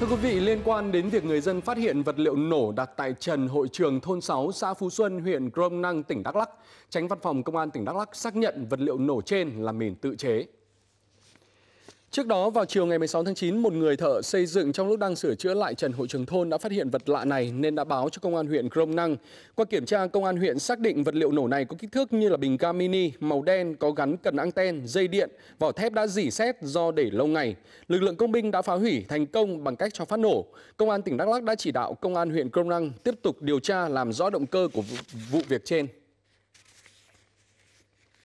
Thưa quý vị, liên quan đến việc người dân phát hiện vật liệu nổ đặt tại trần hội trường thôn 6 xã Phú Xuân, huyện Crom Năng, tỉnh Đắk Lắk, Tránh văn phòng Công an tỉnh Đắk Lắk xác nhận vật liệu nổ trên là mìn tự chế. Trước đó, vào chiều ngày 16 tháng 9, một người thợ xây dựng trong lúc đang sửa chữa lại trần hội trường thôn đã phát hiện vật lạ này nên đã báo cho công an huyện Crong Năng. Qua kiểm tra, công an huyện xác định vật liệu nổ này có kích thước như là bình ga mini, màu đen, có gắn cần anten, dây điện, vỏ thép đã dỉ xét do để lâu ngày. Lực lượng công binh đã phá hủy thành công bằng cách cho phát nổ. Công an tỉnh Đắk Lắc đã chỉ đạo công an huyện Crong Năng tiếp tục điều tra làm rõ động cơ của vụ việc trên.